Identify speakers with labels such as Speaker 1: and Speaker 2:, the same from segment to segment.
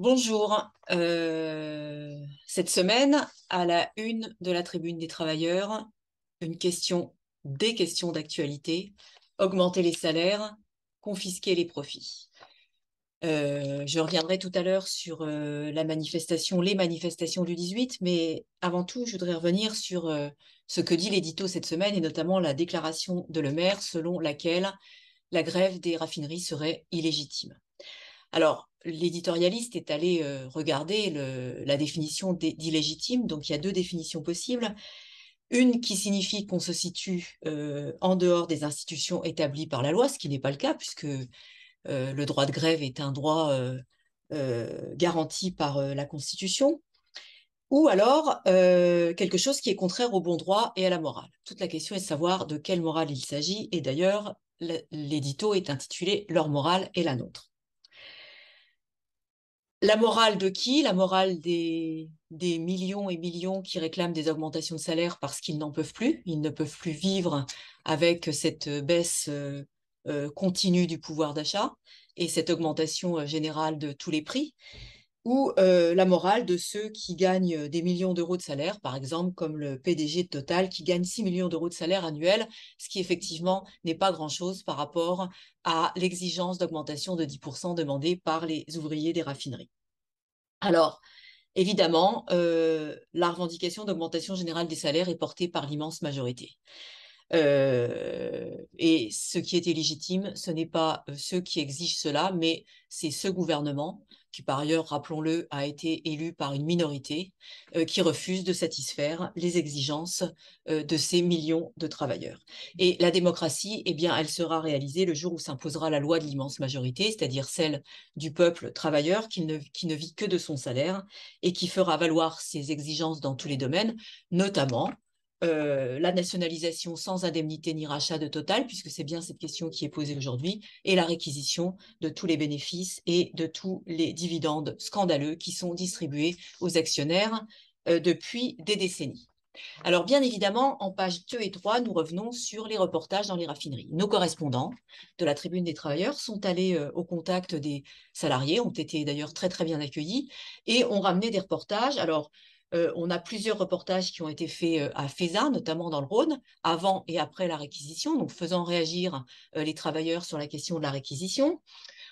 Speaker 1: Bonjour. Euh, cette semaine, à la une de la Tribune des Travailleurs, une question, des questions d'actualité, augmenter les salaires, confisquer les profits. Euh, je reviendrai tout à l'heure sur euh, la manifestation, les manifestations du 18, mais avant tout, je voudrais revenir sur ce que dit l'édito cette semaine et notamment la déclaration de Le Maire selon laquelle la grève des raffineries serait illégitime. Alors, l'éditorialiste est allé euh, regarder la définition d'illégitime, donc il y a deux définitions possibles. Une qui signifie qu'on se situe euh, en dehors des institutions établies par la loi, ce qui n'est pas le cas, puisque euh, le droit de grève est un droit garanti par la Constitution, ou alors quelque chose qui est contraire au bon droit et à la morale. Toute la question est de savoir de quelle morale il s'agit, et d'ailleurs, l'édito est intitulé Leur morale et la nôtre. La morale de qui La morale des, des, millions et millions qui réclament des augmentations de salaire parce qu'ils n'en peuvent plus. Ils ne peuvent plus vivre avec cette baisse euh, euh, continue du pouvoir d'achat et cette augmentation euh, générale de tous les prix ou la morale de ceux qui gagnent des millions d'euros de salaire, par exemple comme le PDG de Total qui gagne 6 millions d'euros de salaire annuel, ce qui effectivement n'est pas grand-chose par rapport à l'exigence d'augmentation de 10% demandée par les ouvriers des raffineries. Alors, évidemment, la revendication d'augmentation générale des salaires est portée par l'immense majorité. et ce qui était légitime, ce n'est pas ceux qui exigent cela, mais c'est ce gouvernement qui par ailleurs, rappelons-le, a été élu par une minorité euh, qui refuse de satisfaire les exigences euh, de ces millions de travailleurs. Et la démocratie, eh bien, elle sera réalisée le jour où s'imposera la loi de l'immense majorité, c'est-à-dire celle du peuple travailleur qui ne, qui ne vit que de son salaire et qui fera valoir ses exigences dans tous les domaines, notamment euh, la nationalisation sans indemnité ni rachat de Total, puisque c'est bien cette question qui est posée aujourd'hui, et la réquisition de tous les bénéfices et de tous les dividendes scandaleux qui sont distribués aux actionnaires euh, depuis des décennies. Alors bien évidemment, en pages 2 et 3, nous revenons sur les reportages dans les raffineries. Nos correspondants de la Tribune des travailleurs sont allés euh, au contact des salariés, ont été d'ailleurs très très bien accueillis, et ont ramené des reportages. Alors euh, on a plusieurs reportages qui ont été faits euh, à FESA, notamment dans le Rhône, avant et après la réquisition, donc faisant réagir euh, les travailleurs sur la question de la réquisition.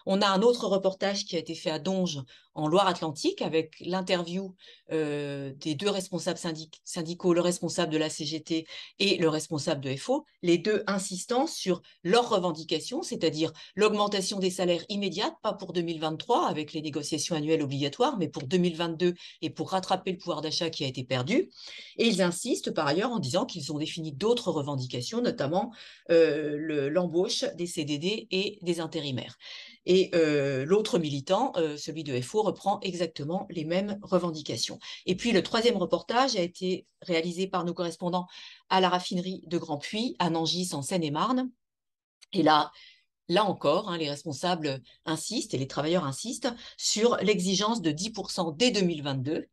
Speaker 1: On a un autre reportage qui a été fait à Donge en Loire-Atlantique avec l'interview euh, des deux responsables syndicaux, le responsable de la CGT et le responsable de FO, les deux insistant sur leurs revendications, c'est-à-dire l'augmentation des salaires immédiate, pas pour 2023 avec les négociations annuelles obligatoires, mais pour 2022 et pour rattraper le pouvoir d'achat qui a été perdu. Et ils insistent par ailleurs en disant qu'ils ont défini d'autres revendications, notamment euh, l'embauche des CDD et des intérimaires. Et euh, l'autre militant, celui de FO, reprend exactement les mêmes revendications. Et puis le troisième reportage a été réalisé par nos correspondants à la raffinerie de Grand Puy, à Nangis, en Seine-et-Marne. Et là, là encore, hein, les responsables insistent et les travailleurs insistent sur l'exigence de 10% dès 2022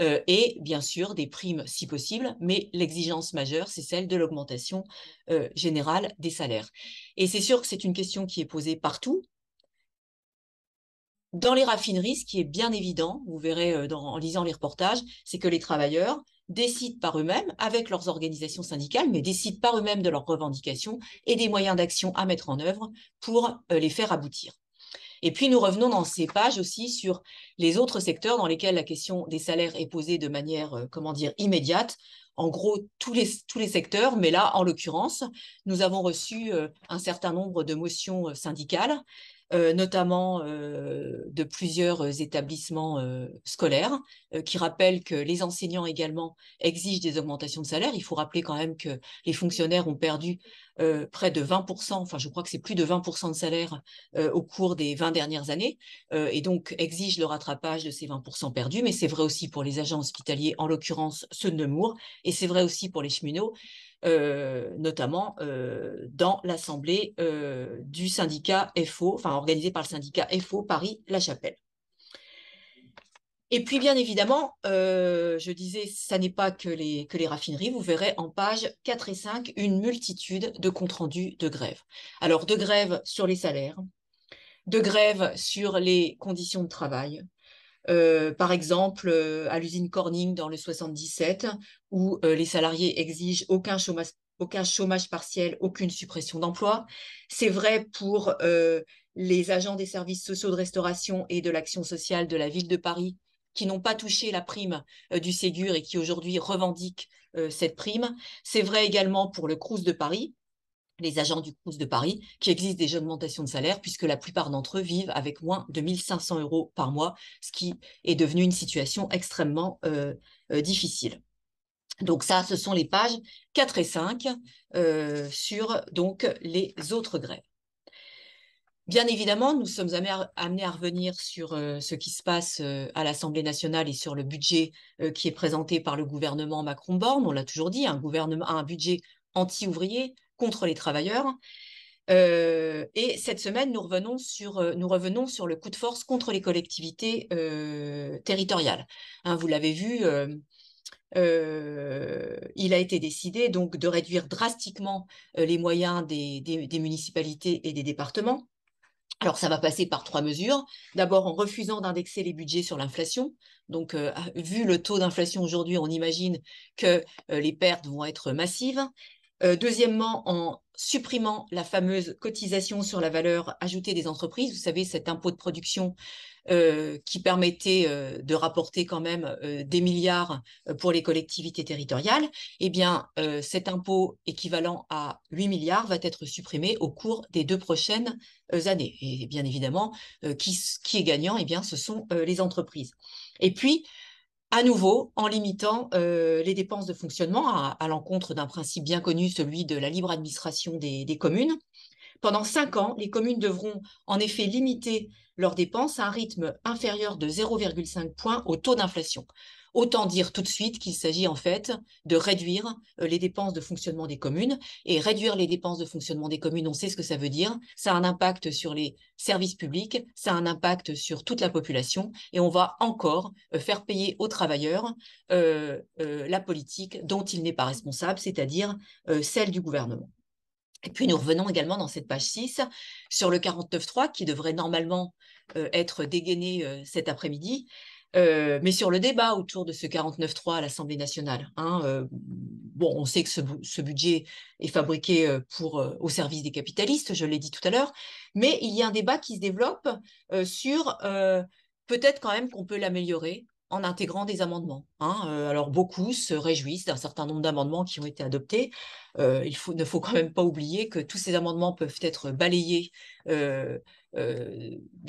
Speaker 1: euh, et bien sûr des primes si possible, mais l'exigence majeure, c'est celle de l'augmentation euh, générale des salaires. Et c'est sûr que c'est une question qui est posée partout, dans les raffineries, ce qui est bien évident, vous verrez euh, en lisant les reportages, c'est que les travailleurs décident par eux-mêmes, avec leurs organisations syndicales, mais décident par eux-mêmes de leurs revendications et des moyens d'action à mettre en œuvre pour euh, les faire aboutir. Et puis nous revenons dans ces pages aussi sur les autres secteurs dans lesquels la question des salaires est posée de manière, euh, comment dire, immédiate, en gros tous les, tous les secteurs, mais là, en l'occurrence, nous avons reçu un certain nombre de motions syndicales euh, notamment euh, de plusieurs euh, établissements scolaires, qui rappellent que les enseignants également exigent des augmentations de salaire. Il faut rappeler quand même que les fonctionnaires ont perdu près de 20%, enfin je crois que c'est plus de 20% de salaire au cours des 20 dernières années, et donc exigent le rattrapage de ces 20% perdus, mais c'est vrai aussi pour les agents hospitaliers, en l'occurrence ceux de Nemours, et c'est vrai aussi pour les cheminots. Euh, notamment euh, dans l'assemblée euh, du syndicat FO, enfin organisée par le syndicat FO Paris-La Chapelle. Et puis, bien évidemment, je disais, ça n'est pas que les, que les raffineries. Vous verrez en page 4 et 5 une multitude de comptes rendus de grève. Alors, de grèves sur les salaires, de grève sur les conditions de travail, euh, par exemple euh, à l'usine Corning dans le 77, où euh, les salariés exigent aucun chômage, aucun chômage partiel, aucune suppression d'emploi. C'est vrai pour les agents des services sociaux de restauration et de l'action sociale de la ville de Paris qui n'ont pas touché la prime du Ségur et qui aujourd'hui revendiquent cette prime. C'est vrai également pour le Crous de Paris, les agents du CRUS de Paris, qui existent des augmentations de salaire, puisque la plupart d'entre eux vivent avec moins de 1500 euros par mois, ce qui est devenu une situation extrêmement euh, euh, difficile. Donc ça, ce sont les pages 4 et 5 euh, sur donc, les autres grèves. Bien évidemment, nous sommes amenés à revenir sur ce qui se passe à l'Assemblée nationale et sur le budget qui est présenté par le gouvernement Macron-Borne. On l'a toujours dit, un, gouvernement, un budget anti-ouvrier, contre les travailleurs. Euh, et cette semaine, nous revenons, sur, euh, nous revenons sur le coup de force contre les collectivités euh, territoriales. Hein, vous l'avez vu, il a été décidé donc de réduire drastiquement les moyens des, des, municipalités et des départements. Alors ça va passer par trois mesures. D'abord en refusant d'indexer les budgets sur l'inflation. Donc vu le taux d'inflation aujourd'hui, on imagine que les pertes vont être massives. Euh, deuxièmement, en supprimant la fameuse cotisation sur la valeur ajoutée des entreprises, vous savez, cet impôt de production euh, qui permettait euh, de rapporter quand même des milliards pour les collectivités territoriales, eh bien, cet impôt équivalent à 8 milliards va être supprimé au cours des deux prochaines années. Et bien évidemment, qui, est gagnant Eh bien, ce sont les entreprises. Et puis, à nouveau en limitant euh, les dépenses de fonctionnement à, l'encontre d'un principe bien connu, celui de la libre administration des, communes. Pendant cinq ans, les communes devront en effet limiter leurs dépenses à un rythme inférieur de 0,5 points au taux d'inflation. Autant dire tout de suite qu'il s'agit en fait de réduire euh, les dépenses de fonctionnement des communes. Et réduire les dépenses de fonctionnement des communes, on sait ce que ça veut dire. Ça a un impact sur les services publics, ça a un impact sur toute la population. Et on va encore euh, faire payer aux travailleurs euh, la politique dont il n'est pas responsable, c'est-à-dire celle du gouvernement. Et puis nous revenons également dans cette page 6 sur le 49.3 qui devrait normalement être dégainé cet après-midi. Euh, mais sur le débat autour de ce 49-3 à l'Assemblée nationale, hein, euh, bon, on sait que ce, budget est fabriqué euh, pour, au service des capitalistes, je l'ai dit tout à l'heure, mais il y a un débat qui se développe sur peut-être quand même qu'on peut l'améliorer, en intégrant des amendements. Hein, alors beaucoup se réjouissent d'un certain nombre d'amendements qui ont été adoptés. il faut, ne faut quand même pas oublier que tous ces amendements peuvent être balayés d'un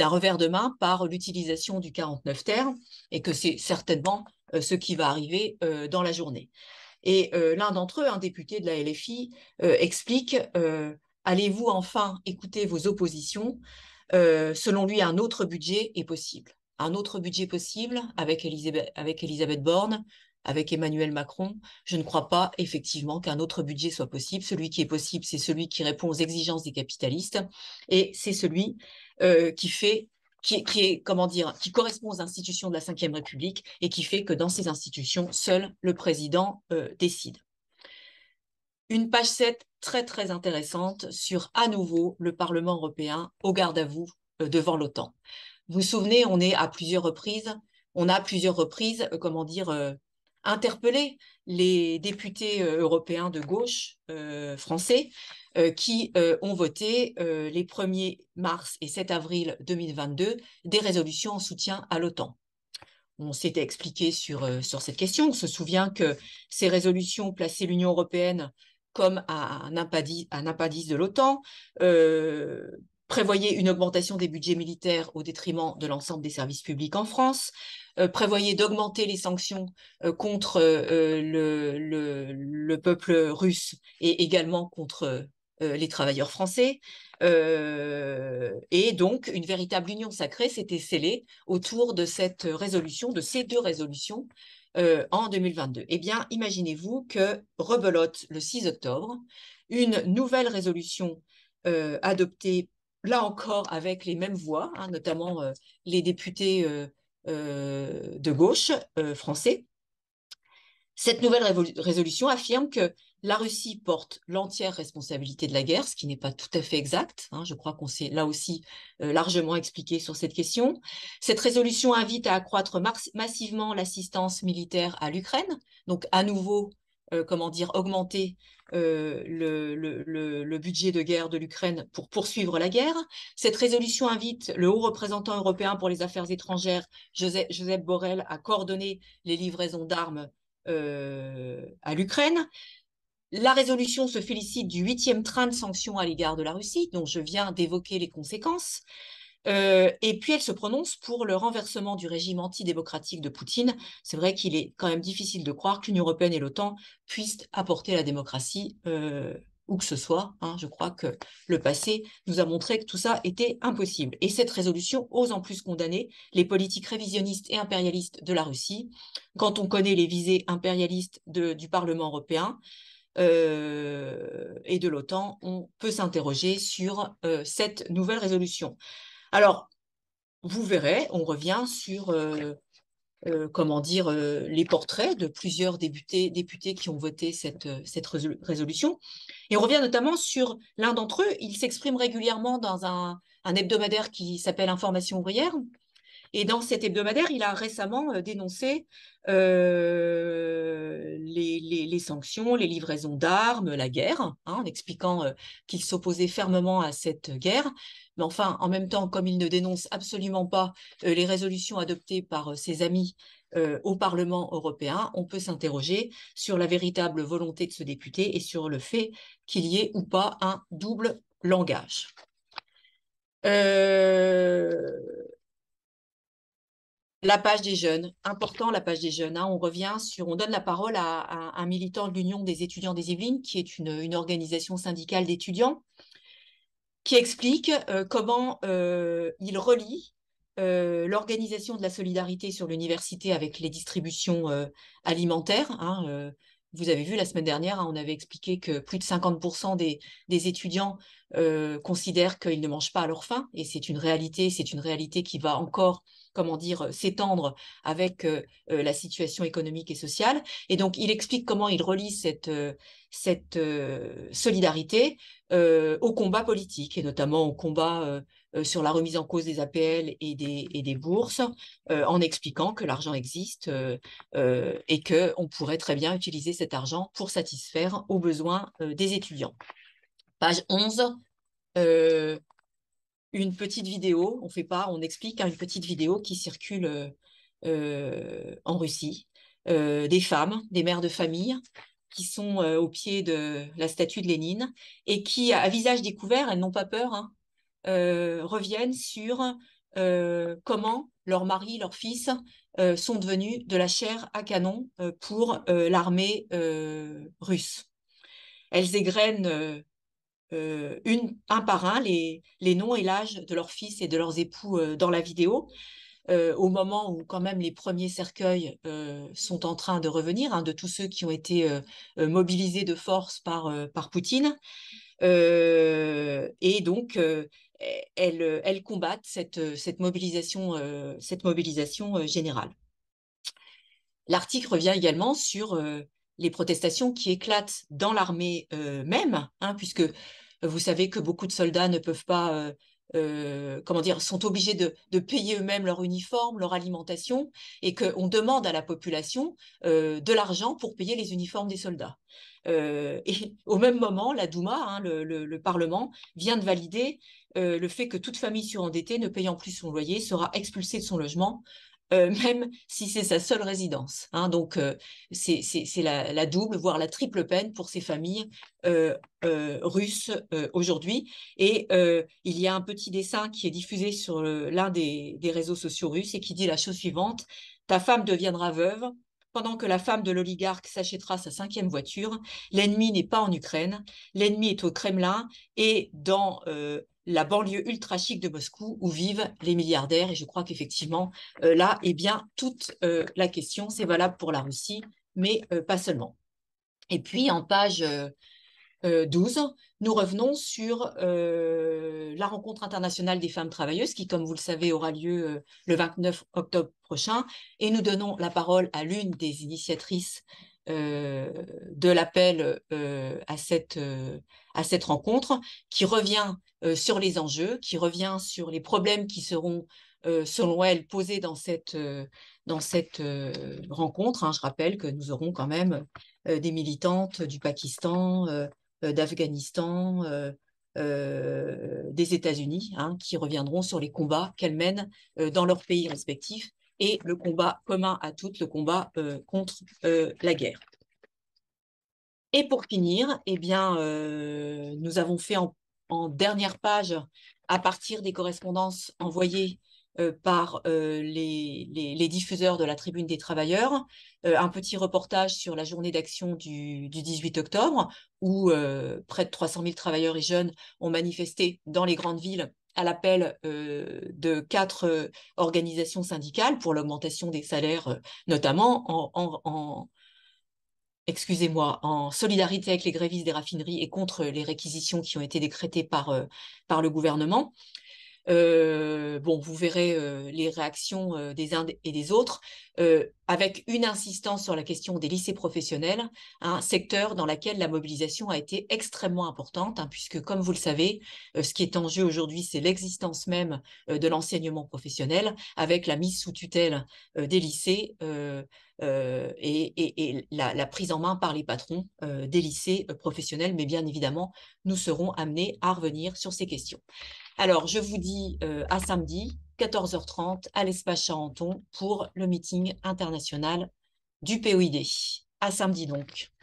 Speaker 1: revers de main par l'utilisation du 49 terme, et que c'est certainement ce qui va arriver dans la journée. Et l'un d'entre eux, un député de la LFI, explique Allez-vous enfin écouter vos oppositions Selon lui, un autre budget est possible un autre budget possible avec Elisabeth, avec Borne, avec Emmanuel Macron. Je ne crois pas effectivement qu'un autre budget soit possible. Celui qui est possible, c'est celui qui répond aux exigences des capitalistes et c'est celui euh, qui fait qui, est comment dire qui correspond aux institutions de la Ve République et qui fait que dans ces institutions, seul le président euh, décide. Une page 7 très très intéressante sur à nouveau le Parlement européen au garde à vous euh, devant l'OTAN. Vous vous souvenez, on est à plusieurs reprises, on a plusieurs reprises, euh, comment dire, euh, interpellé les députés euh, européens de gauche français qui ont voté les 1er mars et 7 avril 2022 des résolutions en soutien à l'OTAN. On s'était expliqué sur, sur cette question. On se souvient que ces résolutions plaçaient l'Union européenne comme un, impadis, un impadis de l'OTAN, prévoyait une augmentation des budgets militaires au détriment de l'ensemble des services publics en France, euh, prévoyait d'augmenter les sanctions euh, contre euh, le, peuple russe et également contre les travailleurs français. et donc, une véritable union sacrée s'était scellée autour de cette résolution, de ces deux résolutions en 2022. Eh bien, imaginez-vous que rebelote le 6 octobre une nouvelle résolution adoptée là encore avec les mêmes voix, hein, notamment euh, les députés euh, euh, de gauche français. Cette nouvelle résolution affirme que la Russie porte l'entière responsabilité de la guerre, ce qui n'est pas tout à fait exact. Hein. je crois qu'on s'est là aussi largement expliqué sur cette question. Cette résolution invite à accroître massivement l'assistance militaire à l'Ukraine, donc à nouveau euh, comment dire, augmenter euh, le, budget de guerre de l'Ukraine pour poursuivre la guerre. Cette résolution invite le haut représentant européen pour les affaires étrangères, Joseph, Borrell, à coordonner les livraisons d'armes euh, à l'Ukraine. La résolution se félicite du huitième train de sanctions à l'égard de la Russie, dont je viens d'évoquer les conséquences. Euh, et puis elle se prononce pour le renversement du régime antidémocratique de Poutine. C'est vrai qu'il est quand même difficile de croire que l'Union européenne et l'OTAN puissent apporter la démocratie euh, où que ce soit. Hein. Je crois que le passé nous a montré que tout ça était impossible. Et cette résolution ose en plus condamner les politiques révisionnistes et impérialistes de la Russie. Quand on connaît les visées impérialistes du Parlement européen, euh, et de l'OTAN, on peut s'interroger sur cette nouvelle résolution. Alors, vous verrez, on revient sur euh, euh, comment dire euh, les portraits de plusieurs députés, députés qui ont voté cette, résolution. Et on revient notamment sur l'un d'entre eux. Il s'exprime régulièrement dans un, un hebdomadaire qui s'appelle Information ouvrière, et dans cet hebdomadaire, il a récemment euh, dénoncé euh, les, sanctions, les livraisons d'armes, la guerre, hein, en expliquant euh, qu'il s'opposait fermement à cette guerre. Mais enfin, en même temps, comme il ne dénonce absolument pas les résolutions adoptées par ses amis au Parlement européen, on peut s'interroger sur la véritable volonté de ce député et sur le fait qu'il y ait ou pas un double langage. Euh, la page des jeunes, important la page des jeunes. Hein. On revient sur, on donne la parole à, un militant de l'Union des étudiants des Yvelines, qui est une, organisation syndicale d'étudiants, qui explique euh, comment euh, il relie euh, l'organisation de la solidarité sur l'université avec les distributions alimentaires. Hein, vous avez vu la semaine dernière, hein, on avait expliqué que plus de 50% des, étudiants euh, considèrent qu'ils ne mangent pas à leur faim, et c'est une réalité, c'est une réalité qui va encore comment dire, s'étendre avec euh, euh, la situation économique et sociale. Et donc, il explique comment il relie cette, solidarité au combat politique, et notamment au combat euh, sur la remise en cause des APL et des, bourses, euh, en expliquant que l'argent existe euh, et qu'on pourrait très bien utiliser cet argent pour satisfaire aux besoins des étudiants. Page 11, une petite vidéo, on fait pas, on explique hein, une petite vidéo qui circule en Russie, des femmes, des mères de famille qui sont au pied de la statue de Lénine et qui, à visage découvert, elles n'ont pas peur, hein, euh, reviennent sur euh, comment leurs maris, leurs fils euh, sont devenus de la chair à canon pour l'armée russe. Elles égrènent une, un par un les, les noms et l'âge de leurs fils et de leurs époux dans la vidéo. au moment où quand même les premiers cercueils sont en train de revenir, hein, de tous ceux qui ont été mobilisés de force par, par Poutine. et donc, elles, euh, combattent euh, cette, mobilisation, euh, générale. L'article revient également sur les protestations qui éclatent dans l'armée même, hein, puisque vous savez que beaucoup de soldats ne peuvent pas euh, comment dire, sont obligés de, payer eux-mêmes leur uniforme, leur alimentation, et qu'on demande à la population euh, de l'argent pour payer les uniformes des soldats. Euh, et au même moment, la Douma, hein, le, le, Parlement, vient de valider le fait que toute famille surendettée ne payant plus son loyer sera expulsée de son logement euh, même si c'est sa seule résidence. Hein. donc, euh, c'est la, double, voire la triple peine pour ces familles euh, russes aujourd'hui. Et il y a un petit dessin qui est diffusé sur l'un des, des, réseaux sociaux russes et qui dit la chose suivante Ta femme deviendra veuve. Pendant que la femme de l'oligarque s'achètera sa cinquième voiture, l'ennemi n'est pas en Ukraine, l'ennemi est au Kremlin et dans la banlieue ultra chic de Moscou où vivent les milliardaires. Et je crois qu'effectivement, euh, là, eh bien, toute euh, la question, c'est valable pour la Russie, mais euh, pas seulement. Et puis, en page 12, nous revenons sur la rencontre internationale des femmes travailleuses qui, comme vous le savez, aura lieu le 29 octobre prochain. Et nous donnons la parole à l'une des initiatrices de l'appel à, cette, à cette rencontre, qui revient euh, sur les enjeux, qui revient sur les problèmes qui seront, euh, selon elle, posés dans cette, euh, dans cette rencontre. Hein. Je rappelle que nous aurons quand même des militantes du Pakistan, d'Afghanistan, des États-Unis, hein, qui reviendront sur les combats qu'elles mènent dans leurs pays respectifs et le combat commun à toutes, le combat contre la guerre. Et pour finir, eh bien, nous avons fait en en dernière page à partir des correspondances envoyées euh, par euh, les, diffuseurs de la Tribune des Travailleurs, euh, un petit reportage sur la journée d'action du, 18 octobre, où près de 300 000 travailleurs et jeunes ont manifesté dans les grandes villes à l'appel de quatre organisations syndicales pour l'augmentation des salaires, notamment en, excusez-moi, en solidarité avec les grévistes des raffineries et contre les réquisitions qui ont été décrétées par, euh, par le gouvernement bon, vous verrez les réactions des uns et des autres, avec une insistance sur la question des lycées professionnels, un secteur dans lequel la mobilisation a été extrêmement importante, hein, puisque comme vous le savez, ce qui est en jeu aujourd'hui, c'est l'existence même de l'enseignement professionnel, avec la mise sous tutelle des lycées et, la, la, prise en main par les patrons des lycées professionnels. Mais bien évidemment, nous serons amenés à revenir sur ces questions. Alors, je vous dis euh, à samedi, 14h30, à l'espace Charenton pour le meeting international du POID. À samedi donc.